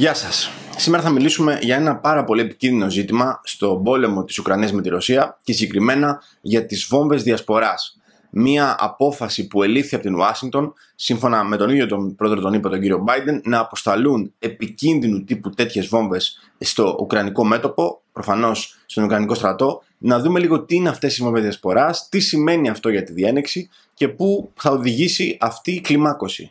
Γεια σας. Σήμερα θα μιλήσουμε για ένα πάρα πολύ επικίνδυνο ζήτημα στον πόλεμο της Ουκρανίας με τη Ρωσία και συγκεκριμένα για τις βόμβες διασποράς. Μία απόφαση που ελήφθη από την Ουάσιγκτον, σύμφωνα με τον ίδιο τον πρόεδρο τον είπε τον κύριο Biden, να αποσταλούν επικίνδυνου τύπου τέτοιες βόμβες στο Ουκρανικό μέτωπο, προφανώς στον Ουκρανικό στρατό, να δούμε λίγο τι είναι αυτές οι βόμβες διασποράς, τι σημαίνει αυτό για τη διένεξη και πού θα οδηγήσει αυτή η κλιμάκωση.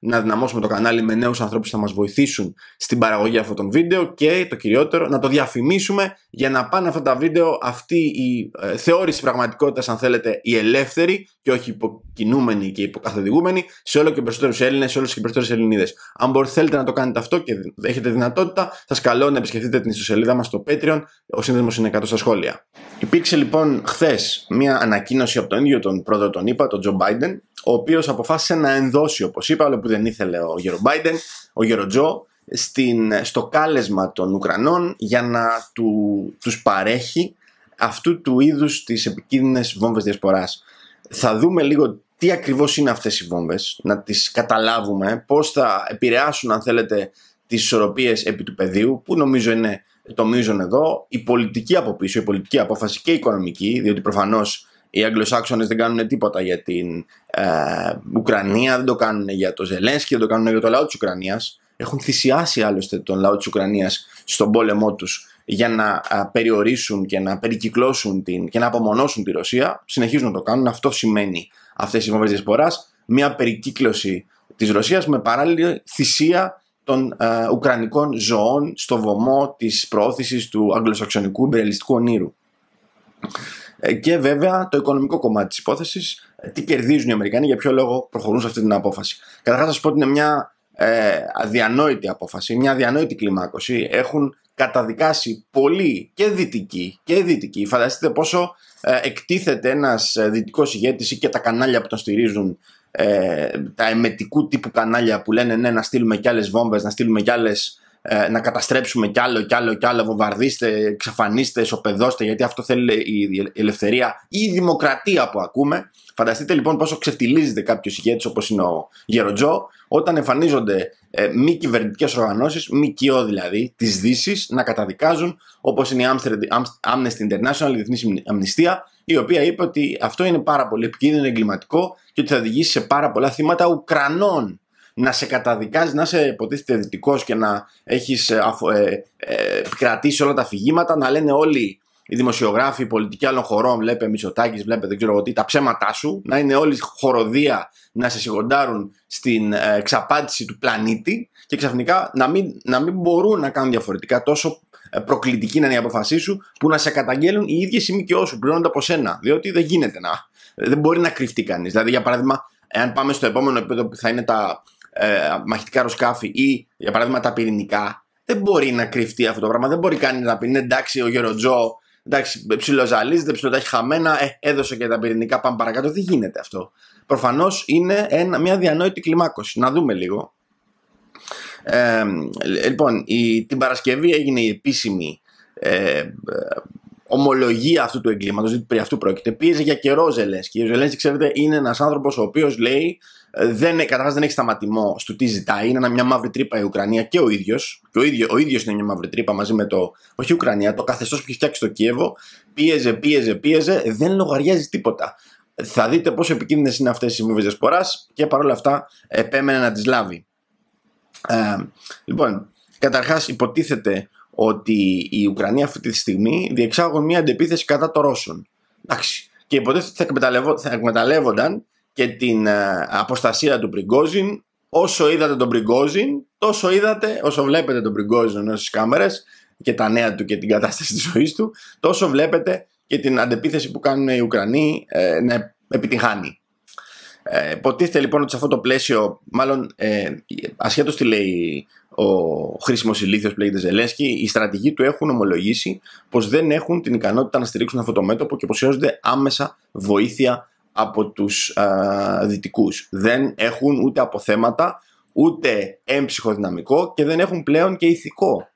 να δυναμώσουμε το κανάλι με νέους ανθρώπους που θα μας βοηθήσουν στην παραγωγή αυτών των βίντεο και το κυριότερο να το διαφημίσουμε για να πάνε αυτά τα βίντεο αυτή η ε, θεώρηση πραγματικότητας αν θέλετε η ελεύθερη και όχι υποκινούμενη και υποκαθοδηγούμενη σε όλο και περισσότερους Έλληνες, σε όλες και περισσότερες Ελληνίδες. Αν μπορείτε θέλετε να το κάνετε αυτό και έχετε δυνατότητα, σας καλώ να επισκεφτείτε την ιστοσελίδα μας στο Patreon, ο σύνδεσμος είναι κάτω στα σχόλια. Υπήρξε λοιπόν χθες μια ανακοίνωση από τον ίδιο τον πρόεδρο τον ΗΠΑ, τον Τζο Μπάιντεν, ο οποίος αποφάσισε να ενδώσει, όπως είπα, που δεν ήθελε ο Γερο Μπάιντεν, ο Γερο Τζο, στην, στο κάλεσμα των Ουκρανών για να του, τους παρέχει αυτού του είδους τις επικίνδυνες βόμβες διασποράς. Θα δούμε λίγο τι ακριβώς είναι αυτές οι βόμβες, να τις καταλάβουμε, πώς θα επηρεάσουν αν θέλετε τις ισορροπίες επί του πεδίου, που νομίζω είναι το μείζον εδώ, η πολιτική από πίσω, η πολιτική απόφαση και η οικονομική, διότι προφανώς οι Αγγλοσάξονες δεν κάνουν τίποτα για την ε, Ουκρανία, δεν το κάνουν για το Ζελένσκι, δεν το κάνουν για το λαό της Ουκρανίας. Έχουν θυσιάσει άλλωστε τον λαό της Ουκρανίας στον πόλεμό τους για να ε, περιορίσουν και να περικυκλώσουν την, και να απομονώσουν τη Ρωσία. Συνεχίζουν να το κάνουν. Αυτό σημαίνει αυτές οι μορφές διασποράς. Μια περικύκλωση της Ρωσίας με παράλληλη θυσία των ε, Ουκρανικών ζωών στο βωμό της προώθησης του αγγλοσαξονικού υπερελιστικού ονείρου. Ε, και βέβαια το οικονομικό κομμάτι της υπόθεσης, ε, τι κερδίζουν οι Αμερικανοί, για ποιο λόγο προχωρούν σε αυτή την απόφαση. Καταρχάς, θα σα πω ότι είναι μια ε, αδιανόητη απόφαση, μια αδιανόητη κλιμάκωση. Έχουν καταδικάσει πολλοί και δυτικοί και δυτικοί. Φανταστείτε πόσο ε, εκτίθεται ένας ε, δυτικός ηγέτης ή και τα κανάλια που τον στηρίζουν τα εμετικού τύπου κανάλια που λένε ναι να στείλουμε κι άλλες βόμβες, να στείλουμε κι άλλες ε, να καταστρέψουμε κι άλλο κι άλλο κι άλλο, βομβαρδίστε, εξαφανίστε, ισοπεδώστε, γιατί αυτό θέλει η ελευθερία ή η δημοκρατία που ακούμε. Φανταστείτε λοιπόν πόσο ξεφτιλίζεται κάποιος ηγέτης όπως είναι ο Γεροτζό, όταν εμφανίζονται ε, μη κυβερνητικές οργανώσεις, μη κοιό δηλαδή, της Δύσης, να καταδικάζουν όπως είναι η Amnesty International, η Διεθνής Αμνηστία, η οποία είπε ότι αυτό είναι πάρα πολύ επικίνδυνο, εγκληματικό και ότι θα οδηγήσει σε πάρα πολλά θύματα Ουκρανών να σε καταδικάζει, να σε υποτίθεται δυτικός και να έχεις ε, ε, ε, κρατήσει όλα τα αφηγήματα, να λένε όλοι οι δημοσιογράφοι, οι πολιτικοί άλλων χωρών, βλέπε Μητσοτάκης, βλέπε δεν ξέρω τι, τα ψέματά σου, να είναι όλοι χοροδία να σε σιγοντάρουν στην ε, εξαπάτηση του πλανήτη και ξαφνικά να μην, να μην μπορούν να κάνουν διαφορετικά τόσο προκλητική να είναι η αποφασή σου που να σε καταγγέλουν οι ίδιες οι και όσου πληρώνονται από σένα. Διότι δεν γίνεται να. Δεν μπορεί να κρυφτεί κανείς. Δηλαδή, για παράδειγμα, εάν πάμε στο επόμενο επίπεδο που θα είναι τα, ε, μαχητικά αεροσκάφη ή για παράδειγμα τα πυρηνικά, δεν μπορεί να κρυφτεί αυτό το πράγμα. Δεν μπορεί κανείς να πει ναι, εντάξει, ο Γεροτζό, εντάξει, ψιλοζαλίζεται, ψιλοτάχει χαμένα, ε, έδωσε και τα πυρηνικά, πάμε παρακάτω. Δεν γίνεται αυτό. Προφανώς είναι ένα, μια διανόητη κλιμάκωση. Να δούμε λίγο. Ε, λοιπόν, η, την Παρασκευή έγινε η επίσημη ε, ομολογία αυτού του εγκλήματος, γιατί περί αυτού πρόκειται. Πίεζε για καιρό Ζελένσκι. Ο Ζελένσκι, ξέρετε, είναι ένας άνθρωπος ο οποίος λέει δεν, καταρχάς δεν έχει σταματημό στο τι ζητάει. Είναι μια μαύρη τρύπα η Ουκρανία και ο ίδιος. Και ο ίδιο ο ίδιος είναι μια μαύρη τρύπα μαζί με το. Όχι η Ουκρανία, το καθεστώς που έχει φτιάξει το Κίεβο. Πίεζε, πίεζε, πίεζε. Δεν λογαριάζει τίποτα. Θα δείτε πόσο επικίνδυνες είναι αυτές οι συμβούλε διασποράς και παρόλα αυτά επέμενε να τις λάβει. Ε, λοιπόν, καταρχάς υποτίθεται ότι η Ουκρανία αυτή τη στιγμή διεξάγουν μια αντεπίθεση κατά των Ρώσων. Εντάξει. Και υποτίθεται ότι θα, θα εκμεταλλεύονταν και την ε, αποστασία του Πριγκόζιν. Όσο είδατε τον Πριγκόζιν, τόσο είδατε, όσο βλέπετε τον Πριγκόζιν στις κάμερες και τα νέα του και την κατάσταση της ζωής του, τόσο βλέπετε και την αντεπίθεση που κάνουν οι Ουκρανοί ε, να επιτυγχάνει. Ε, υποτίθεται λοιπόν ότι σε αυτό το πλαίσιο, μάλλον ε, ασχέτως τι λέει ο χρήσιμος ηλίθιος που λέγεται Ζελέσκι, οι στρατηγοί του έχουν ομολογήσει πως δεν έχουν την ικανότητα να στηρίξουν αυτό το μέτωπο και πως χρειάζονται άμεσα βοήθεια από τους α, δυτικούς. Δεν έχουν ούτε αποθέματα, ούτε έμψυχο δυναμικό και δεν έχουν πλέον και ηθικό.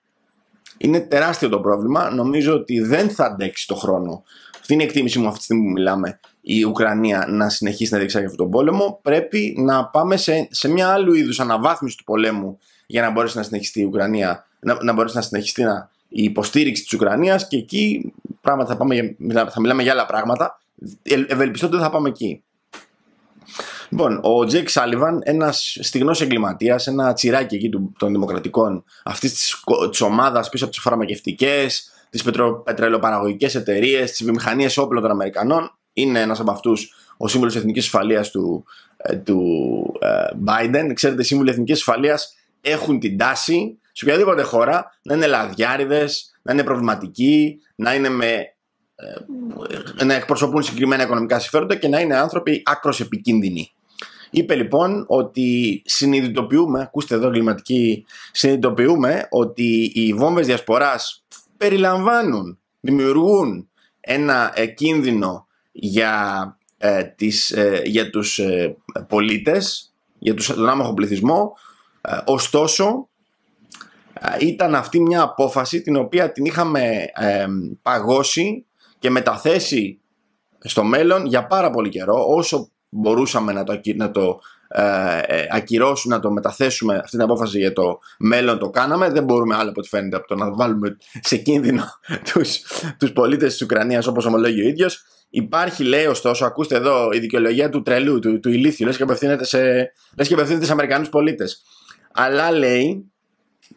Είναι τεράστιο το πρόβλημα. Νομίζω ότι δεν θα αντέξει το χρόνο. Αυτή είναι η εκτίμηση μου αυτή τη στιγμή που μιλάμε. Η Ουκρανία να συνεχίσει να διεξάγει αυτόν τον πόλεμο. Πρέπει να πάμε σε, σε μια άλλου είδους αναβάθμιση του πολέμου για να μπορέσει να συνεχιστεί η Ουκρανία, να, να μπορέσει να συνεχιστεί να, η υποστήριξη της Ουκρανίας και εκεί πράγματα θα, πάμε, θα μιλάμε για άλλα πράγματα ευελπιστώ ότι δεν θα πάμε εκεί. Λοιπόν, ο Τζέικ Σάλιβαν, ένας στιγνός εγκληματίας, ένα τσιράκι εκεί των Δημοκρατικών, αυτής της ομάδας πίσω από τις φαρμακευτικές, τις πετρελοπαραγωγικές εταιρείες, τις βιομηχανίες όπλων των Αμερικανών, είναι ένας από αυτούς ο σύμβουλος εθνικής ασφαλείας του, ε, του ε, Biden. Ξέρετε, οι σύμβουλοι εθνικής ασφαλείας έχουν την τάση σε οποιαδήποτε χώρα να είναι λαδιάριδες, να είναι προβληματικοί, να είναι με ε, να εκπροσωπούν συγκεκριμένα οικονομικά συμφέροντα και να είναι άνθρωποι άκρος επικίνδυνοι. Είπε λοιπόν ότι συνειδητοποιούμε, ακούστε εδώ κλιματική, συνειδητοποιούμε ότι οι βόμβες διασποράς περιλαμβάνουν, δημιουργούν ένα ε, κίνδυνο για, ε, τις, για τους πολίτες, για τους, τον άμαχο πληθυσμό, ωστόσο ήταν αυτή μια απόφαση την οποία την είχαμε παγώσει και μεταθέσει στο μέλλον για πάρα πολύ καιρό όσο μπορούσαμε να το, να το ε, ε, ακυρώσουμε, να το μεταθέσουμε αυτή την απόφαση για το μέλλον το κάναμε δεν μπορούμε άλλο από ό,τι φαίνεται από το να βάλουμε σε κίνδυνο τους, τους πολίτες της Ουκρανίας όπως ομολόγει ο ίδιος Υπάρχει, λέει, ωστόσο, ακούστε εδώ, η δικαιολογία του τρελού, του, του ηλίθιου, λες και απευθύνεται σε, λες και Αμερικανούς πολίτες. Αλλά, λέει,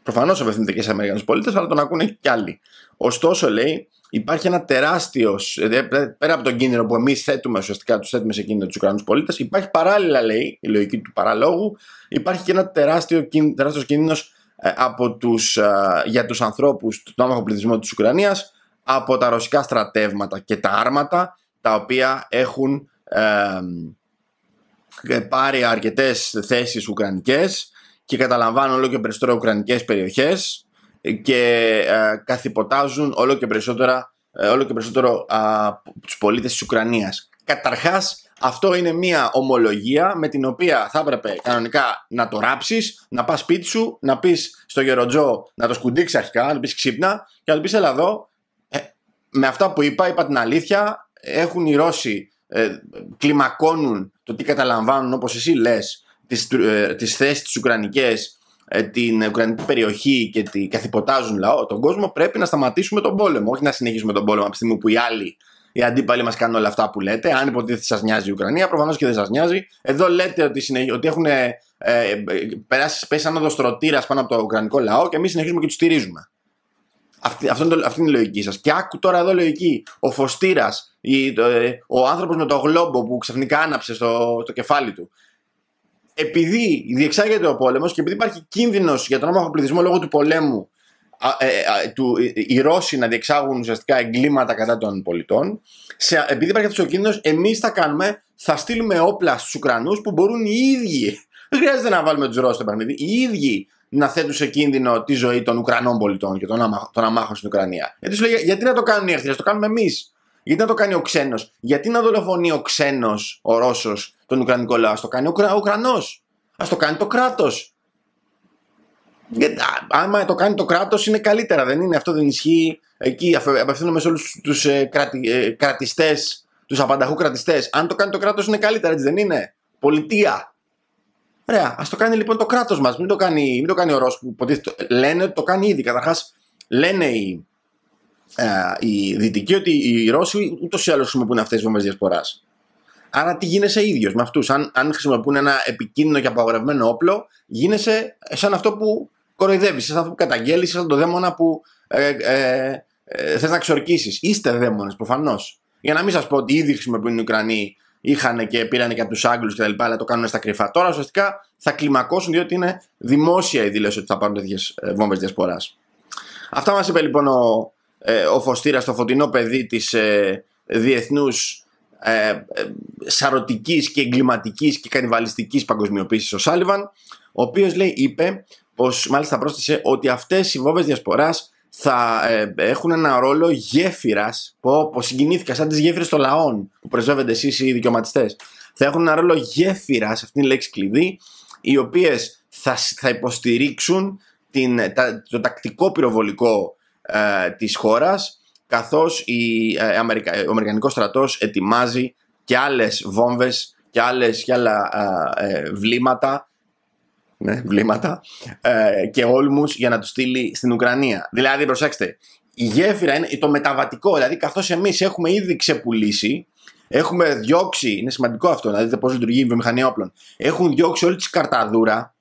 προφανώς απευθύνεται και σε Αμερικανούς πολίτες, αλλά τον ακούνε και άλλοι. Ωστόσο, λέει, υπάρχει ένα τεράστιο, ε, πέρα από τον κίνδυνο που εμείς θέτουμε ουσιαστικά, τους θέτουμε σε κίνδυνο τους Ουκρανούς πολίτες, υπάρχει παράλληλα, λέει, η λογική του παραλόγου, υπάρχει και ένα τεράστιο τεράστιος κίνδυνος ε, ε, για τους ανθρώπους, του άμαχο πληθυσμό της Ουκρανίας, από τα ρωσικά στρατεύματα και τα άρματα τα οποία έχουν ε, πάρει αρκετές θέσεις ουκρανικές και καταλαμβάνουν όλο και περισσότερο ουκρανικές περιοχές και ε, καθυποτάζουν όλο και, περισσότερα, ε, όλο και περισσότερο α, τους πολίτες της Ουκρανίας. Καταρχάς, αυτό είναι μια ομολογία με την οποία θα έπρεπε κανονικά να το ράψεις, να πας σπίτι σου, να πεις στο γεροτζό να το σκουντίξει αρχικά, να πει πεις ξύπνα και να του πεις έλα εδώ, ε, με αυτά που είπα, είπα την αλήθεια, έχουν οι Ρώσοι, κλιμακώνουν το τι καταλαμβάνουν όπως εσύ λες, τις ε, τις θέσεις Ουκρανικές ε, την Ουκρανική περιοχή και τη καθυποτάζουν λαό, τον κόσμο, πρέπει να σταματήσουμε τον πόλεμο. Όχι να συνεχίσουμε τον πόλεμο από τη στιγμή που οι άλλοι, οι αντίπαλοι μας κάνουν όλα αυτά που λέτε. Αν υποτίθεται σας νοιάζει η Ουκρανία, προφανώς και δεν σας νοιάζει. Εδώ λέτε ότι, συνεχ... ότι έχουν ε, ε, περάσει, πέσει ένα δοστρωτήρα πάνω από το Ουκρανικό λαό και εμείς συνεχίζουμε και τους στηρίζουμε. Αυτή, αυτό είναι το, είναι η λογική σας. Και άκου τώρα εδώ λογική. Ο φωστήρας, ε, ο άνθρωπος με το γλόμπο που ξαφνικά άναψε στο, στο κεφάλι του επειδή διεξάγεται ο πόλεμος και επειδή υπάρχει κίνδυνος για τον όμορφο πληθυσμό λόγω του πολέμου ε, ε, του, ε, οι Ρώσοι να διεξάγουν ουσιαστικά εγκλήματα κατά των πολιτών, σε, επειδή υπάρχει αυτός ο κίνδυνος, εμείς θα κάνουμε, θα στείλουμε όπλα στους Ουκρανούς που μπορούν οι ίδιοι. Δεν χρειάζεται να βάλουμε τους Ρώσους στο παιχνίδι. Οι ίδιοι να θέτουν σε κίνδυνο τη ζωή των Ουκρανών πολιτών και των, αμάχων, στην Ουκρανία. Γιατί να το κάνουν οι εχθροί, το κάνουμε εμείς. Γιατί να το κάνει ο ξένος, Γιατί να δολοφονεί ο ξένος, ο Ρώσος, τον Ουκρανικό λαό, ας το κάνει ο Ουκρανός. Ας το κάνει το κράτος. Άμα το κάνει το κράτος είναι καλύτερα, δεν είναι. Αυτό δεν ισχύει. Εκεί απευθύνομαι σε όλους τους ε, ε, κρατιστές, τους απανταχού κρατιστές. Αν το κάνει το κράτος είναι καλύτερα, έτσι δεν είναι. Πολιτεία. Ωραία, ας το κάνει λοιπόν το κράτος μας. Μην, το κάνει, μην το κάνει ο Ρώσος που ποτέ, λένε ότι το κάνει ήδη. Καταρχάς, λένε οι, οι ε, Δυτικοί ότι οι Ρώσοι ούτως ή άλλως χρησιμοποιούν αυτές τις βόμβε διασποράς. Άρα τι γίνεσαι ίδιος με αυτούς. Αν, αν χρησιμοποιούν ένα επικίνδυνο και απαγορευμένο όπλο, γίνεσαι σαν αυτό που κοροϊδεύεις, σαν αυτό που καταγγέλεις, σαν τον δαίμονα που ε, ε, ε θες να ξορκίσεις. Είστε δαίμονες προφανώς. Για να μην σας πω ότι ήδη χρησιμοποιούν οι Ουκρανοί, είχαν και πήραν και από τους Άγγλους κτλ. Αλλά το κάνουν στα κρυφά. Τώρα ουσιαστικά θα κλιμακώσουν διότι είναι δημόσια η δήλωση ότι θα πάρουν τέτοιες ε, βόμβε διασποράς. Αυτά μας είπε λοιπόν ο ε, ο φωστήρας το φωτεινό παιδί της ε, διεθνούς ε, ε, σαρωτικής και εγκληματικής και κανιβαλιστικής παγκοσμιοποίησης, ο Σάλιβαν ο οποίος λέει είπε πως μάλιστα πρόσθεσε ότι αυτές οι βόβες διασποράς ε, θα έχουν ένα ρόλο γέφυρας που, που συγκινήθηκα, σαν τις γέφυρες των λαών που πρεσβεύετε εσείς οι δικαιωματιστές. Θα έχουν ένα ρόλο γέφυρας, αυτή είναι η λέξη κλειδί, οι οποίες θα, θα υποστηρίξουν την, το τακτικό πυροβολικό ε, της χώρας καθώς η, ε, ο Αμερικανικός στρατός ετοιμάζει και άλλες βόμβες και, άλλες, και άλλα ε, ε, βλήματα ναι, βλήματα και όλμους για να τους στείλει στην Ουκρανία. Δηλαδή, προσέξτε, η γέφυρα είναι το μεταβατικό, δηλαδή καθώς εμείς έχουμε ήδη ξεπουλήσει Έχουμε διώξει, είναι σημαντικό αυτό να δείτε πώς λειτουργεί η βιομηχανία όπλων. Έχουν διώξει όλη τη καρταδούρα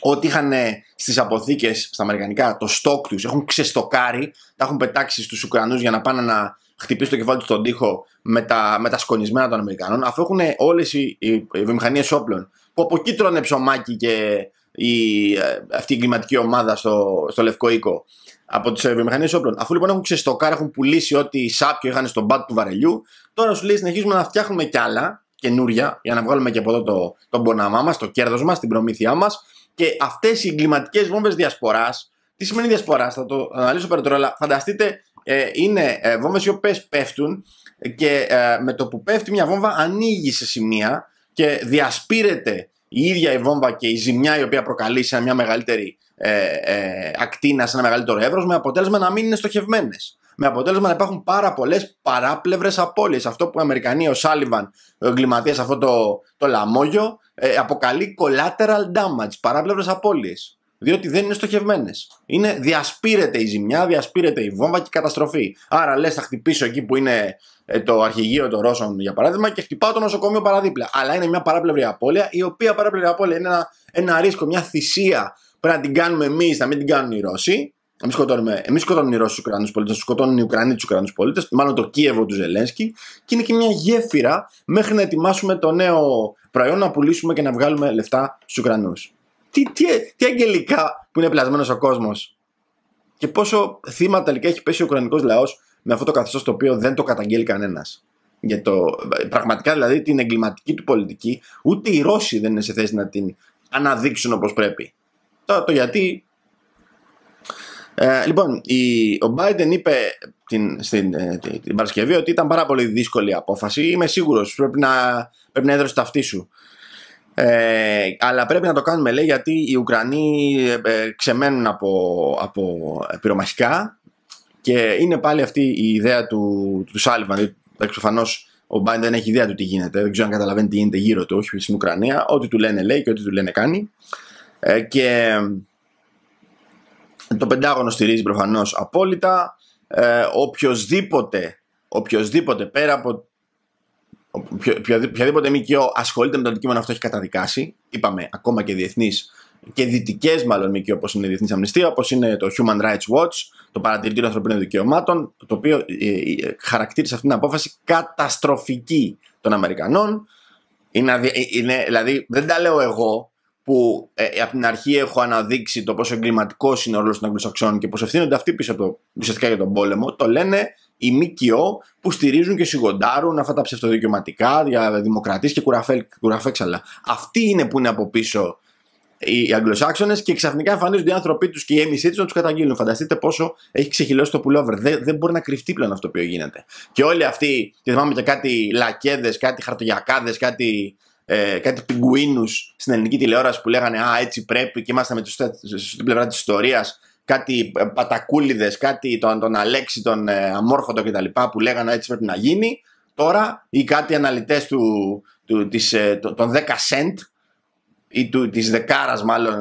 ό,τι είχαν ε, στις αποθήκες στα Αμερικανικά, το στόκ τους, έχουν ξεστοκάρει, τα έχουν πετάξει στους Ουκρανούς για να πάνε να χτυπήσει το κεφάλι τους στον τοίχο με τα, με τα σκονισμένα των Αμερικανών, αφού έχουν όλες οι, οι, οι βιομηχανίες όπλων που από ψωμάκι και η, ε, αυτή η εγκληματική ομάδα στο, στο Λευκό Οίκο από τις ε, βιομηχανίες όπλων. Αφού λοιπόν έχουν ξεστοκάρει, έχουν πουλήσει ό,τι σάπιο είχαν στον μπάτ του βαρελιού, τώρα σου λέει συνεχίζουμε να φτιάχνουμε κι άλλα καινούρια για να βγάλουμε και από εδώ το, το μποναμά μας, το κέρδος μας, την προμήθειά μας και αυτές οι εγκληματικές βόμβες διασποράς, τι σημαίνει διασποράς, θα το αναλύσω περαιτέρω, αλλά φανταστείτε, ε, είναι ε, βόμβες οι οποίες πέφτουν και ε, με το που πέφτει μια βόμβα ανοίγει σε σημεία και διασπείρεται η ίδια η βόμβα και η ζημιά η οποία προκαλεί σε μια μεγαλύτερη ε, ακτίνα, σε ένα μεγαλύτερο εύρο, με αποτέλεσμα να μην είναι στοχευμένες. Με αποτέλεσμα να υπάρχουν πάρα πολλές παράπλευρες απώλειες. Αυτό που ο Αμερικανοί, ο Σάλιβαν, ο εγκληματίας, αυτό το, το λαμόγιο, ε, αποκαλεί collateral damage, παράπλευρες απώλειες. Διότι δεν είναι στοχευμένες. Είναι διασπείρεται η ζημιά, διασπείρεται η βόμβα και η καταστροφή. Άρα λες, θα χτυπήσω εκεί που είναι ε, το αρχηγείο των Ρώσων, για παράδειγμα, και χτυπάω το νοσοκομείο παραδίπλα. Αλλά είναι μια παράπλευρη απώλεια, η οποία παράπλευρη απώλεια είναι ένα, ένα ρίσκο, μια θυσία. Πρέπει να την κάνουμε εμείς, να μην την κάνουν οι Ρώσοι. Εμείς σκοτώνουμε, εμείς σκοτώνουν οι Ρώσοι τους Ουκρανούς πολίτες, σκοτώνουν οι Ουκρανοί τους Ουκρανούς πολίτες, μάλλον το Κίεβο του Ζελένσκι, και είναι και μια γέφυρα μέχρι να ετοιμάσουμε το νέο προϊόν να πουλήσουμε και να βγάλουμε λεφτά στους Ουκρανούς. Τι, τι, τι αγγελικά που είναι πλασμένος ο κόσμος. Και πόσο θύμα τελικά έχει πέσει ο Ουκρανικός λαός με αυτό το καθεστώς το οποίο δεν το καταγγέλει κανένας. Για πραγματικά δηλαδή την εγκληματική του πολιτική, ούτε οι Ρώσοι δεν είναι σε θέση να την αναδείξουν όπως πρέπει. Τώρα το γιατί ε, λοιπόν, η, ο Biden είπε την, στην, ε, την, την Παρασκευή ότι ήταν πάρα πολύ δύσκολη απόφαση. Είμαι σίγουρος πρέπει να, πρέπει να έδωσε το σου. Ε, αλλά πρέπει να το κάνουμε, λέει, γιατί οι Ουκρανοί ε, ε, ξεμένουν από, από πυρομαχικά και είναι πάλι αυτή η ιδέα του, του Σάλιβαν. Δηλαδή, ο Biden δεν έχει ιδέα του τι γίνεται, δεν ξέρω αν καταλαβαίνει τι γίνεται γύρω του, όχι στην Ουκρανία. Ό,τι του λένε λέει και ό,τι του λένε κάνει. Ε, και το Πεντάγωνο στηρίζει προφανώς απόλυτα. Ε, πέρα από οποιαδήποτε ΜΚΟ ασχολείται με το αντικείμενο αυτό έχει καταδικάσει. Είπαμε ακόμα και διεθνείς και δυτικές μάλλον ΜΚΟ όπως είναι η Διεθνής Αμνηστία, όπως είναι το Human Rights Watch, το Παρατηρητήριο Ανθρωπίνων Δικαιωμάτων, το οποίο ε, ε χαρακτήρισε αυτή την απόφαση καταστροφική των Αμερικανών. Είναι, ε, είναι, δηλαδή δεν τα λέω εγώ, που ε, ε από την αρχή έχω αναδείξει το πόσο εγκληματικό είναι ο ρόλος των Αγγλοσαξών και πω ευθύνονται αυτοί πίσω από το, ουσιαστικά για τον πόλεμο, το λένε οι ΜΚΟ που στηρίζουν και σιγοντάρουν αυτά τα ψευτοδικαιωματικά για δημοκρατίες και κουραφέξαλα. Αυτοί είναι που είναι από πίσω οι Αγγλοσάξονες και ξαφνικά εμφανίζονται οι άνθρωποι τους και οι έμισή e τους να τους καταγγείλουν. Φανταστείτε πόσο έχει ξεχυλώσει το πουλόβερ. Δεν, δεν μπορεί να κρυφτεί πλέον αυτό που γίνεται. Και όλοι αυτοί, και θυμάμαι και κάτι λακέδες, κάτι χαρτογιακάδες, κάτι ε, κάτι πιγκουίνους στην ελληνική τηλεόραση που λέγανε «Α, έτσι πρέπει» και ήμασταν με τους, στην πλευρά της ιστορίας κάτι ε, πατακούλιδες, κάτι τον, τον Αλέξη, τον ε, Αμόρφωτο κτλ. που λέγανε έτσι πρέπει να γίνει. Τώρα ή κάτι αναλυτές του, του, της, ε, των 10 cent ή του, της δεκάρας μάλλον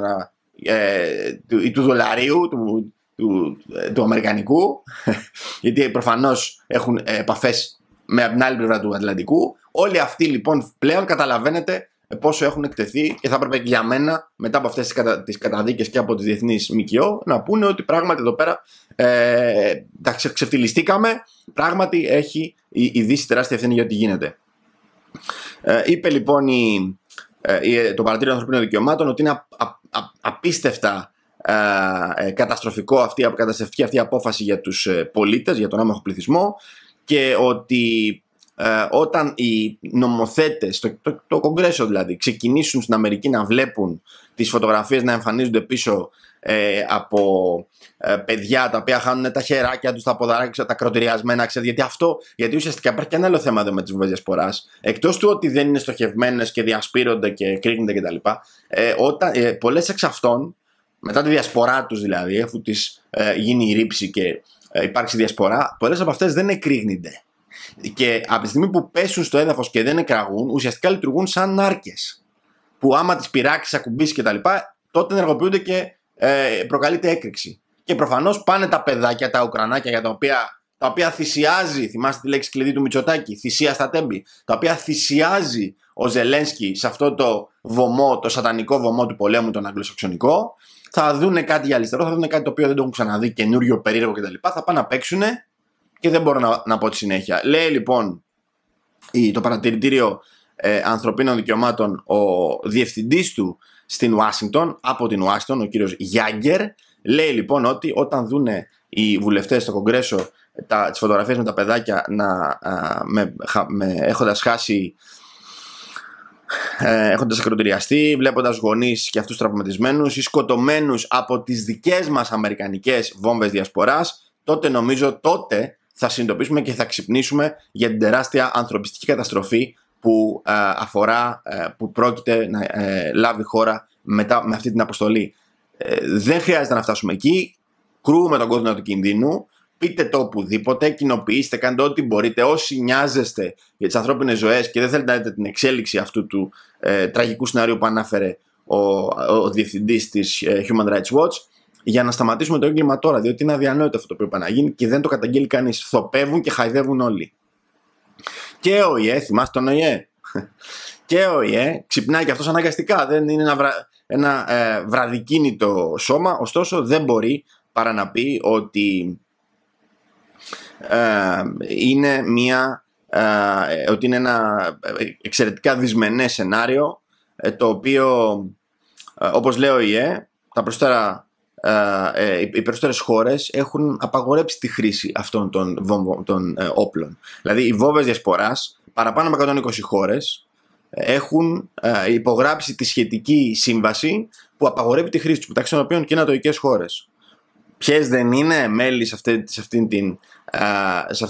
του, ή του δολαρίου, του, του, του, του αμερικανικού γιατί προφανώς έχουν επαφές με την άλλη πλευρά του Ατλαντικού. Όλοι αυτοί λοιπόν πλέον καταλαβαίνετε πόσο έχουν εκτεθεί και θα έπρεπε για μένα μετά από αυτές τις, καταδίκες και από τις διεθνείς ΜΚΟ να πούνε ότι πράγματι εδώ πέρα ε, τα ξεφτυλιστήκαμε, πράγματι έχει η, Δύση τεράστια ευθύνη για ό,τι γίνεται. Ε, είπε λοιπόν η, ε, το Παρατήριο Ανθρωπίνων Δικαιωμάτων ότι είναι απίστευτα ε, ε, καταστροφικό αυτή, καταστροφική αυτή η απόφαση για τους πολίτες, για τον άμαχο πληθυσμό και ότι ε, όταν οι νομοθέτες, το, το, το κογκρέσο δηλαδή, ξεκινήσουν στην Αμερική να βλέπουν τις φωτογραφίες να εμφανίζονται πίσω ε, από ε, παιδιά τα οποία χάνουν τα χεράκια τους, τα ποδαράκια, τα κροτηριασμένα, ξέρετε, γιατί αυτό, γιατί ουσιαστικά υπάρχει και ένα άλλο θέμα εδώ με τις βουβές διασποράς, εκτός του ότι δεν είναι στοχευμένες και διασπείρονται και κρίνονται κτλ, ε, όταν, ε, πολλές εξ αυτών, μετά τη διασπορά τους δηλαδή, αφού της ε, γίνει η ρήψη και ε, υπάρξει διασπορά, πολλές από αυτές δεν εκρήγνονται. Και από τη στιγμή που πέσουν στο έδαφος και δεν εκραγούν, ουσιαστικά λειτουργούν σαν νάρκες. Που άμα τις πειράξεις, ακουμπήσεις κτλ., τότε ενεργοποιούνται και ε, προκαλείται έκρηξη. Και προφανώς πάνε τα παιδάκια, τα Ουκρανάκια για τα οποία, τα οποία θυσιάζει, θυμάστε τη λέξη κλειδί του Μητσοτάκη, θυσία στα τέμπη, τα οποία θυσιάζει ο Ζελένσκι σε αυτό το βωμό, το σατανικό βωμό του πολέμου, τον αγγλοσαξονικό, θα δουν κάτι για αριστερό, θα δουν κάτι το οποίο δεν το έχουν ξαναδεί, καινούριο, περίεργο κτλ. Θα πάνε να παίξουν και δεν μπορώ να, να πω τη συνέχεια. Λέει λοιπόν το παρατηρητήριο ε, ανθρωπίνων δικαιωμάτων ο διευθυντής του στην Ουάσιγκτον, από την Ουάσιγκτον, ο κύριος Γιάγκερ, λέει λοιπόν ότι όταν δούνε οι βουλευτές στο Κογκρέσο ε, τις φωτογραφίες με τα παιδάκια να, με, έχοντας χάσει ε, έχοντας ακροτηριαστεί, βλέποντας γονείς και αυτούς τραυματισμένους ή σκοτωμένου από τις δικές μας αμερικανικές βόμβες διασποράς, τότε νομίζω τότε θα συνειδητοποιήσουμε και θα ξυπνήσουμε για την τεράστια ανθρωπιστική καταστροφή που ε, αφορά, ε, που πρόκειται να ε, λάβει χώρα μετά, με αυτή την αποστολή. Δεν χρειάζεται να φτάσουμε εκεί, κρούμε τον κόσμο του κινδύνου, πείτε το οπουδήποτε, κοινοποιήστε, κάντε ό,τι μπορείτε. Όσοι νοιάζεστε για τις ανθρώπινες ζωές και δεν θέλετε να δείτε την εξέλιξη αυτού του ε, τραγικού σενάριου που ανάφερε ο, ο διευθυντής της ε, Human Rights Watch, για να σταματήσουμε το έγκλημα τώρα, διότι είναι αδιανόητο αυτό που οποίο να γίνει και δεν το καταγγείλει κανείς. Θοπεύουν και χαϊδεύουν όλοι. Και ο ΙΕ, θυμάστε τον ΙΕ. Και ο ΙΕ ξυπνάει και αυτός αναγκαστικά. Δεν είναι ένα, βρα... ένα ε, βραδικίνητο σώμα, ωστόσο δεν μπορεί παρά να πει ότι ε, είναι μια ε, ότι είναι ένα εξαιρετικά δυσμενές σενάριο ε, το οποίο όπως λέω η ΕΕ τα προστέρα, οι περισσότερες χώρες έχουν απαγορέψει τη χρήση αυτών των, βομβο, των όπλων. Δηλαδή οι βόβες διασποράς παραπάνω από 120 χώρες έχουν υπογράψει τη σχετική σύμβαση που απαγορεύει τη χρήση τους μεταξύ των οποίων και οι ατοικές χώρες. Ποιες δεν είναι μέλη σε αυτή,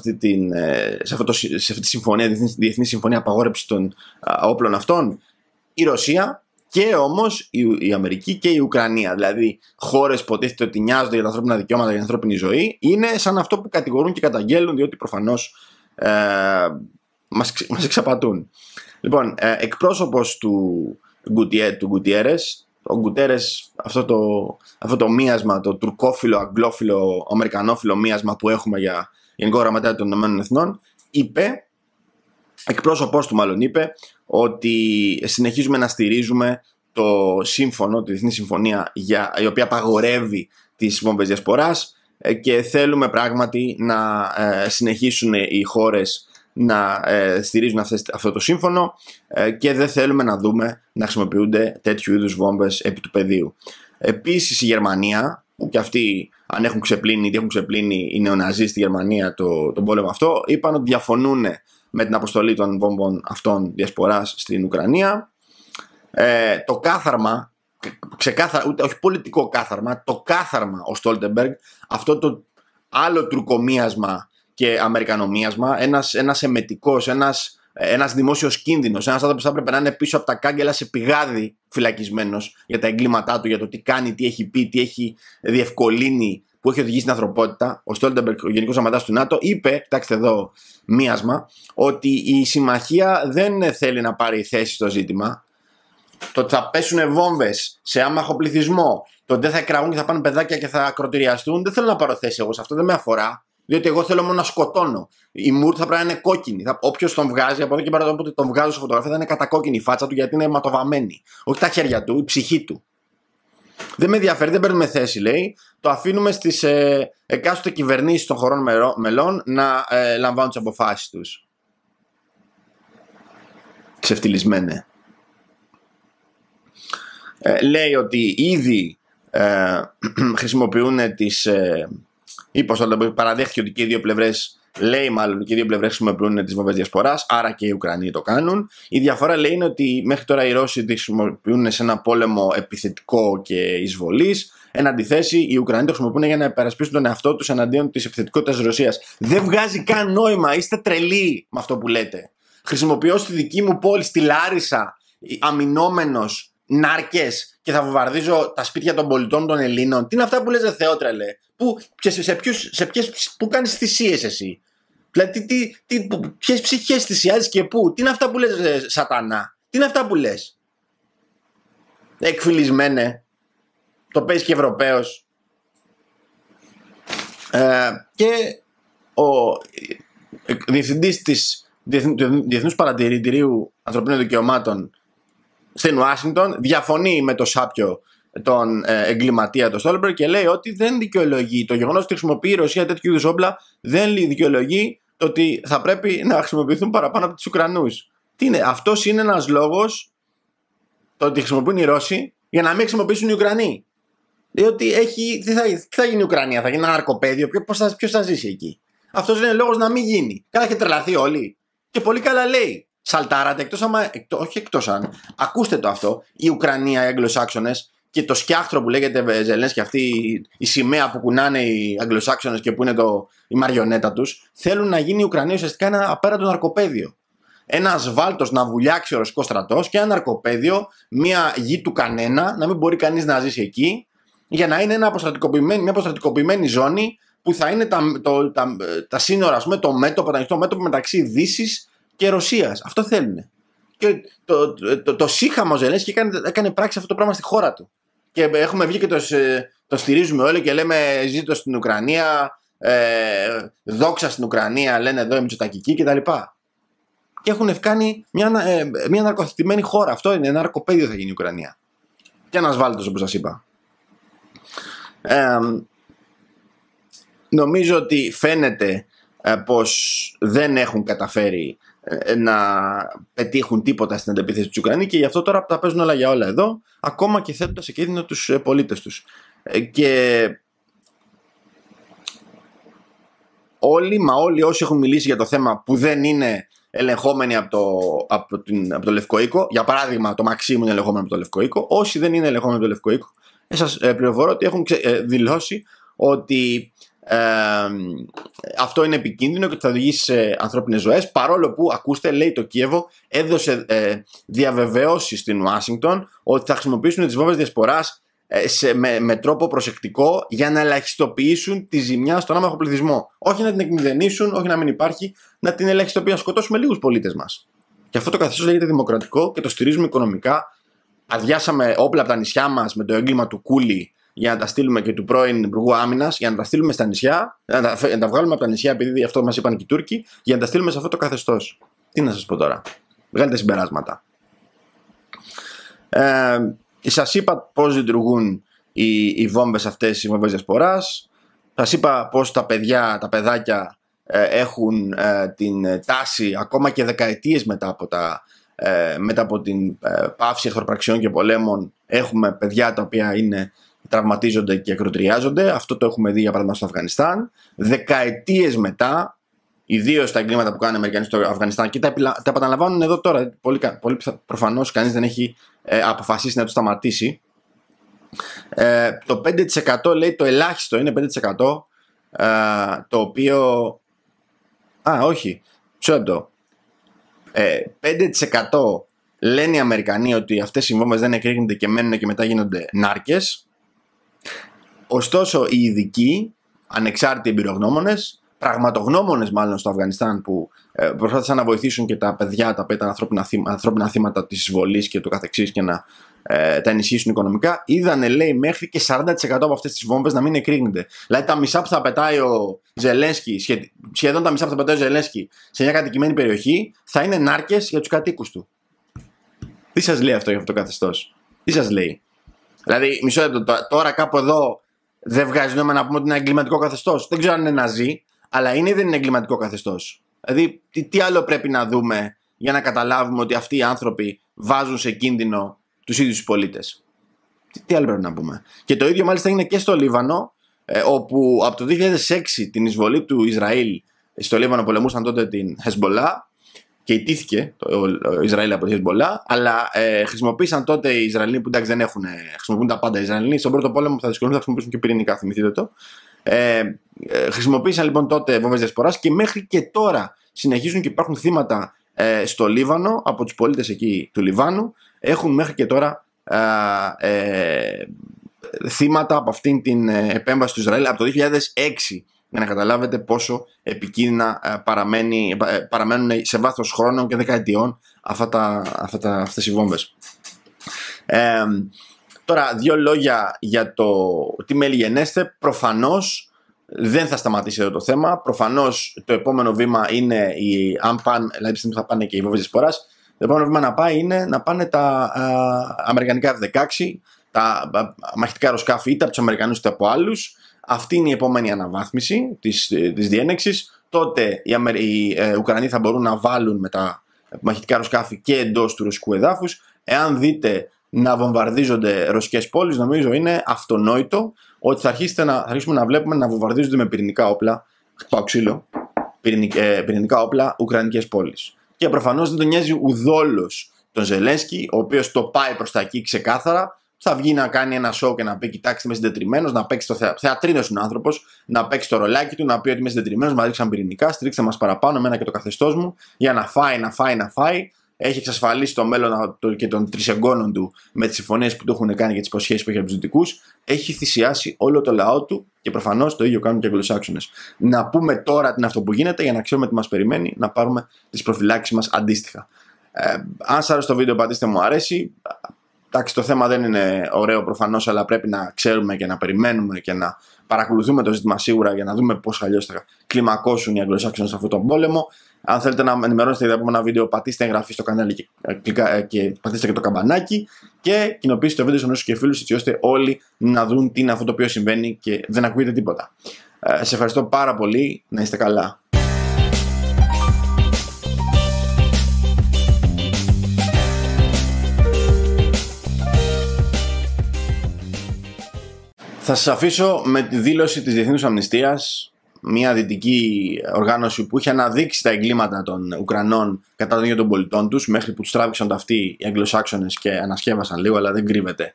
την, τη συμφωνία, διεθνή, διεθνή συμφωνία απαγόρευση των όπλων αυτών, η Ρωσία και όμως η, Αμερική και η Ουκρανία. Δηλαδή, χώρες που υποτίθεται ότι νοιάζονται για τα ανθρώπινα δικαιώματα, για την ανθρώπινη ζωή, είναι σαν αυτό που κατηγορούν και καταγγέλνουν, διότι προφανώς ε, μας εξαπατούν. Λοιπόν, ε, εκπρόσωπος του, του Γκουτιέρες, ο Γκουτέρες αυτό το, αυτό το μίασμα, το τουρκόφιλο, αγγλόφιλο, αμερικανόφιλο μίασμα που έχουμε για Γενικό Γραμματέα των Ηνωμένων Εθνών, είπε, εκπρόσωπός του μάλλον είπε, ότι συνεχίζουμε να στηρίζουμε το σύμφωνο, τη Διεθνή Συμφωνία, για, η οποία απαγορεύει τις βόμβε διασποράς ε, και θέλουμε πράγματι να ε, συνεχίσουν οι χώρες να ε, στηρίζουν αυτές, αυτό το σύμφωνο ε, και δεν θέλουμε να δούμε να χρησιμοποιούνται τέτοιου είδους βόμβες επί του πεδίου. Επίσης η Γερμανία, που και αυτοί αν έχουν ξεπλύνει ή έχουν ξεπλύνει οι νεοναζί στη Γερμανία το, τον πόλεμο αυτό, είπαν ότι διαφωνούν με την αποστολή των βόμβων αυτών διασποράς στην Ουκρανία. Ε, το κάθαρμα ξεκάθαρα, ούτε, όχι πολιτικό κάθαρμα, το κάθαρμα ο Στόλτεμπεργκ, αυτό το άλλο τρουκομίασμα και αμερικανομίασμα, ένας, ένας εμετικός, ένας, ένας δημόσιος κίνδυνος, ένας άνθρωπος που θα έπρεπε να είναι πίσω από τα κάγκελα σε πηγάδι φυλακισμένος για τα εγκλήματά του, για το τι κάνει, τι έχει πει, τι έχει διευκολύνει, που έχει οδηγήσει την ανθρωπότητα. Ο Στόλτεμπερκ, ο Γενικός Αματάς του ΝΑΤΟ, είπε, κοιτάξτε εδώ μίασμα, ότι η συμμαχία δεν θέλει να πάρει θέση στο ζήτημα, το ότι θα πέσουν βόμβες σε άμαχο πληθυσμό, το ότι δεν θα κραγούν και θα πάνε παιδάκια και θα ακροτηριαστούν, δεν θέλω να πάρω θέση εγώ σε αυτό, δεν με αφορά. Διότι εγώ θέλω μόνο να σκοτώνω. Η Μουρτ θα πρέπει να είναι κόκκινη. Όποιος τον βγάζει, από εδώ και πέρα, τον βγάζω στο φωτογραφία, θα είναι κατακόκκινη η φάτσα του γιατί είναι αιματοβαμμένη. Όχι τα χέρια του, η ψυχή του. Δεν με ενδιαφέρει, δεν παίρνουμε θέση, λέει. Το αφήνουμε στις ε, εκάστοτε κυβερνήσεις των χωρών μελών να ε, λαμβάνουν τις αποφάσεις τους. Ξεφτυλισμένε. Ε, λέει ότι ήδη ε, χρησιμοποιούν τις, ε, ή πώ θα το παραδέχτηκε ότι και οι δύο πλευρές, λέει μάλλον, και οι δύο πλευρές χρησιμοποιούν τις βομβέ διασποράς, άρα και οι Ουκρανοί το κάνουν. Η διαφορά λέει είναι ότι μέχρι τώρα οι Ρώσοι τι χρησιμοποιούν σε ένα πόλεμο επιθετικό και εισβολής, εν αντιθέσει οι Ουκρανοί το χρησιμοποιούν για να υπερασπίσουν τον εαυτό τους εναντίον της επιθετικότητας της Ρωσίας. Δεν βγάζει καν νόημα, είστε τρελοί με αυτό που λέτε. Χρησιμοποιώ στη δική μου πόλη, στη Λάρισα, αμυνόμενος νάρκες και θα βομβαρδίζω τα σπίτια των πολιτών των Ελλήνων. Τι είναι αυτά που λες Θεότρελε. Που, σε, που κάνεις θυσίες εσύ. Δηλαδή, τι, τι, ποιες ψυχές και πού. Τι είναι αυτά που λες, ε, σατανά. Τι είναι αυτά που λες. Εκφυλισμένε. Το παίζει και Ευρωπαίος. Ε, και ο ε, διευθυντή του Διεθνούς Παρατηρητηρίου Ανθρωπίνων Δικαιωμάτων στην Ουάσιγκτον διαφωνεί με το Σάπιο τον ε, εγκληματία του Στόλμπερ και λέει ότι δεν δικαιολογεί το γεγονός ότι χρησιμοποιεί η Ρωσία τέτοιου είδους όπλα, δεν δικαιολογεί το ότι θα πρέπει να χρησιμοποιηθούν παραπάνω από τους Ουκρανούς. Τι είναι, αυτός είναι ένας λόγος το ότι χρησιμοποιούν οι Ρώσοι για να μην χρησιμοποιήσουν οι Ουκρανοί. Διότι έχει, τι, θα, τι θα γίνει η Ουκρανία, θα γίνει ένα αρκοπέδιο, ποιο θα, ποιος θα ζήσει εκεί. Αυτός είναι λόγος να μην γίνει. Καλά, έχει τρελαθεί όλοι. Και πολύ καλά λέει. Σαλτάρατε, εκτός, αν, εκτός, όχι εκτός αν, ακούστε το αυτό, η Ουκρανία, οι Αγγλοσάξονες και το σκιάχτρο που λέγεται Ζελένς και αυτή η σημαία που κουνάνε οι Αγγλοσάξονες και που είναι το, η μαριονέτα τους, θέλουν να γίνει η Ουκρανία ουσιαστικά ένα απέραντο ναρκοπαίδιο. Ένα βάλτο να βουλιάξει ο ρωσικό στρατό και ένα ναρκοπαίδιο, μια γη του κανένα, να μην μπορεί κανείς να ζήσει εκεί, για να είναι ένα αποστρατικοποιημένη, μια αποστρατικοποιημένη ζώνη που θα είναι τα, το, τα, ε, τα σύνορα, ας πούμε, το μέτωπο, το ανοιχτό μέτωπο μεταξύ Δύσης και Ρωσίας. Αυτό θέλουν. Και το, το, το, το σύχαμα ο Ζελένσκι έκανε, πράξη αυτό το πράγμα στη χώρα του. Και έχουμε βγει και το, το στηρίζουμε όλοι και λέμε ζήτω στην Ουκρανία, ε, δόξα στην Ουκρανία, λένε εδώ η Μητσοτακικοί κτλ. Και έχουν κάνει μια, ε, μια ναρκοθετημένη χώρα. Αυτό είναι, ένα ναρκοπαίδιο θα γίνει η Ουκρανία. Και ένα βάλτο όπως σας είπα. νομίζω ότι φαίνεται ε, πως δεν έχουν καταφέρει ε, να πετύχουν τίποτα στην αντεπίθεση του Ουκρανοί και γι' αυτό τώρα τα παίζουν όλα για όλα εδώ, ακόμα και θέτοντας σε κίνδυνο τους ε, πολίτες τους. Ε, και όλοι, μα όλοι όσοι έχουν μιλήσει για το θέμα που δεν είναι ελεγχόμενοι από το, από, την, από το Λευκό Οίκο, για παράδειγμα το Μαξίμου είναι ελεγχόμενο από το Λευκό Οίκο, όσοι δεν είναι ελεγχόμενοι από το Λευκό Οίκο, σα πληροφορώ ότι έχουν δηλώσει ότι ε, αυτό είναι επικίνδυνο και θα οδηγήσει σε ανθρώπινες ζωές παρόλο που ακούστε λέει το Κίεβο έδωσε ε, στην Ουάσιγκτον ότι θα χρησιμοποιήσουν τις βόμβες διασποράς ε, σε, με, τρόπο προσεκτικό για να ελαχιστοποιήσουν τη ζημιά στον άμαχο πληθυσμό όχι να την εκμηδενήσουν, όχι να μην υπάρχει να την ελαχιστοποιήσουν, να σκοτώσουμε λίγους πολίτες μας και αυτό το καθεστώς λέγεται δημοκρατικό και το στηρίζουμε οικονομικά αδειάσαμε όπλα από τα νησιά μας με το έγκλημα του κούλι για να τα στείλουμε και του πρώην Υπουργού Άμυνας, για να τα στείλουμε στα νησιά, να τα, να τα βγάλουμε από τα νησιά, επειδή αυτό μας είπαν και οι Τούρκοι, για να τα στείλουμε σε αυτό το καθεστώς. Τι να σας πω τώρα. Βγάλετε συμπεράσματα. Ε, σας είπα πώς λειτουργούν οι, οι βόμβες αυτές, οι βόμβες διασποράς. Σας είπα πώς τα παιδιά, τα παιδάκια ε, έχουν ε, την τάση ακόμα και δεκαετίες μετά από, τα, ε, μετά από την πάυση εχθροπραξιών και πολέμων έχουμε παιδιά τα οποία είναι τραυματίζονται και ακροτριάζονται. Αυτό το έχουμε δει για παράδειγμα στο Αφγανιστάν. Δεκαετίες μετά, ιδίως τα εγκλήματα που κάνουν οι Αμερικανοί στο Αφγανιστάν και τα, τα επαναλαμβάνουν εδώ τώρα. Πολύ, πολύ προφανώς κανείς δεν έχει ε, αποφασίσει να το σταματήσει. Ε, το 5% λέει το ελάχιστο είναι 5% ε, το οποίο. Α, όχι. Ε, 5% λένε οι Αμερικανοί ότι αυτές οι βόμβες δεν εκρήγνονται και μένουν και μετά γίνονται νάρκες Ωστόσο, οι ειδικοί, ανεξάρτητοι εμπειρογνώμονες, πραγματογνώμονες μάλλον στο Αφγανιστάν που ε, προσπάθησαν να βοηθήσουν και τα παιδιά τα οποία ήταν ανθρώπινα, θύματα της εισβολής και του καθεξής και να ε, τα ενισχύσουν οικονομικά, είδανε λέει μέχρι και 40% από αυτές τις βόμβες να μην εκρήγνεται. Δηλαδή τα μισά που θα πετάει ο Ζελένσκι, σχεδόν τα μισά που θα πετάει ο Ζελένσκι σε μια κατοικημένη περιοχή, θα είναι νάρκες για τους κατοίκους του. Τι σας λέει αυτό για αυτό το καθεστώς, τι σας λέει. Δηλαδή, μισό λεπτό, τώρα κάπου εδώ δεν βγάζει νόημα να πούμε ότι είναι εγκληματικό καθεστώς. Δεν ξέρω αν είναι ναζί, αλλά είναι ή δεν είναι εγκληματικό καθεστώς. Δηλαδή, τι, άλλο πρέπει να δούμε για να καταλάβουμε ότι αυτοί οι άνθρωποι βάζουν σε κίνδυνο τους ίδιους τους πολίτες. Τι, άλλο πρέπει να πούμε. Και το ίδιο μάλιστα είναι και στο Λίβανο, ε, όπου από το 2006 την εισβολή του Ισραήλ στο Λίβανο πολεμούσαν τότε την Χεσμολά και ιτήθηκε το, ο, Ισραήλ από τη Χεσμολά, αλλά ε, χρησιμοποίησαν τότε οι Ισραηλοί που εντάξει δεν έχουν, ε, χρησιμοποιούν τα πάντα οι Ισραηλοί. Στον πρώτο πόλεμο που θα δυσκολούν θα χρησιμοποιήσουν και πυρηνικά, θυμηθείτε το. Ε, ε χρησιμοποίησαν λοιπόν τότε βόμβες διασποράς και μέχρι και τώρα συνεχίζουν και υπάρχουν θύματα ε, στο Λίβανο από τους πολίτες εκεί του Λιβάνου. Έχουν μέχρι και τώρα ε, θύματα από αυτήν την επέμβαση του Ισραήλ από το 2006 για να καταλάβετε πόσο επικίνδυνα ε, ε, ε, παραμένουν σε βάθος χρόνων και δεκαετιών αυτέ τα, αυτά αυτές οι βόμβες. Ε, τώρα, δύο λόγια για το τι μελιγενέστε. Προφανώς δεν θα σταματήσει εδώ το θέμα. Προφανώς το επόμενο βήμα είναι η, αν πάνε, δηλαδή που θα πάνε και οι βόμβες της Σποράς, το επόμενο βήμα να πάει είναι να πάνε τα αμερικανικά F-16, τα μαχητικά αεροσκάφη είτε από τους Αμερικανούς είτε από άλλους, αυτή είναι η επόμενη αναβάθμιση της, ε, της διένεξης, τότε οι, οι ε, Ουκρανοί θα μπορούν να βάλουν με τα μαχητικά αεροσκάφη και εντός του ρωσικού εδάφους. Εάν δείτε να βομβαρδίζονται ρωσικές πόλεις, νομίζω είναι αυτονόητο ότι θα, να, θα αρχίσουμε να βλέπουμε να βομβαρδίζονται με πυρηνικά όπλα, χτυπάω ξύλο, ε, πυρηνικά, όπλα ουκρανικές πόλεις. Και προφανώς δεν τον νοιάζει ουδόλως τον Ζελένσκι, ο οποίος το πάει προς τα εκεί ξεκάθαρα, θα βγει να κάνει ένα show και να πει: Κοιτάξτε, είμαι συντετριμένος, να παίξει το θεα... θεατρίνος είναι άνθρωπος, να παίξει το ρολάκι του, να πει ότι είμαι συντετριμένος, μας ρίξαν πυρηνικά, στρίξτε μας παραπάνω, εμένα και το καθεστώς μου, για να φάει, να φάει, να φάει. Έχει εξασφαλίσει το μέλλον και των τρισεγγόνων του με τις συμφωνίες που του έχουν κάνει και τις υποσχέσεις που έχει από τους Δυτικού. Έχει θυσιάσει όλο το λαό του και προφανώς το ίδιο κάνουν και οι Αγγλοσάξονε. Να πούμε τώρα την αυτό που γίνεται για να ξέρουμε τι μας περιμένει, να πάρουμε τις προφυλάξεις μας αντίστοιχα. Ε, αν σα άρεσε το βίντεο, πατήστε μου αρέσει. Εντάξει, το θέμα δεν είναι ωραίο προφανώς, αλλά πρέπει να ξέρουμε και να περιμένουμε και να παρακολουθούμε το ζήτημα σίγουρα για να δούμε πώς αλλιώς θα κλιμακώσουν οι Αγγλοσάξονε αυτόν τον πόλεμο. Αν θέλετε να με ενημερώσετε για το επόμενο βίντεο, πατήστε εγγραφή στο κανάλι και, ε, ε, και πατήστε και το καμπανάκι και κοινοποιήστε το βίντεο σε και φίλους, έτσι ώστε όλοι να δουν τι είναι αυτό το οποίο συμβαίνει και δεν ακούγεται τίποτα. Ε, σε ευχαριστώ πάρα πολύ. Να είστε καλά. Θα σας αφήσω με τη δήλωση της Διεθνούς Αμνηστίας, μια δυτική οργάνωση που είχε αναδείξει τα εγκλήματα των Ουκρανών κατά τον ίδιο των πολιτών τους, μέχρι που τους τράβηξαν τα αυτοί οι Αγγλοσάξονες και ανασκεύασαν λίγο, αλλά δεν κρύβεται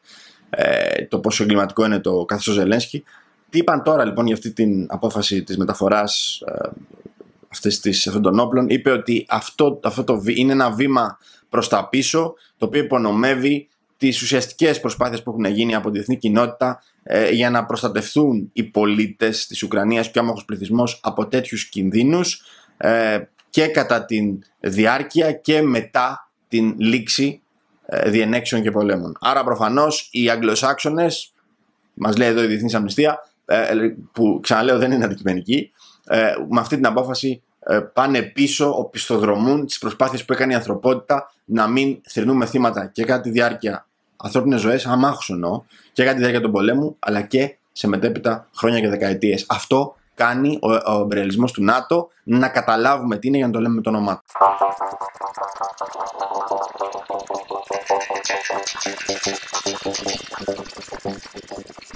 ε, το πόσο εγκληματικό είναι το καθεστώς Ζελένσκι. Τι είπαν τώρα λοιπόν για αυτή την απόφαση της μεταφοράς ε, αυτές αυτών των όπλων, είπε ότι αυτό, αυτό το, είναι ένα βήμα προς τα πίσω, το οποίο υπονομεύει τις ουσιαστικές προσπάθειες που έχουν γίνει από τη διεθνή κοινότητα ε, για να προστατευτούν οι πολίτες της Ουκρανίας και ο άμαχος πληθυσμός από τέτοιους κινδύνους ε, και κατά την διάρκεια και μετά την λήξη ε, διενέξεων και πολέμων. Άρα προφανώς οι Αγγλοσάξονες, μας λέει εδώ η Διεθνής Αμνηστία, που ξαναλέω δεν είναι αντικειμενική, με αυτή την απόφαση πάνε πίσω, οπισθοδρομούν τις προσπάθειες που έκανε η ανθρωπότητα να μην θρυνούμε θύματα και κατά τη διάρκεια ανθρώπινες ζωές, αμάχου εννοώ, και κατά τη διάρκεια των πολέμου, αλλά και σε μετέπειτα χρόνια και δεκαετίες. Αυτό κάνει ο, ο του ΝΑΤΟ να καταλάβουμε τι είναι για να το λέμε με το όνομά του.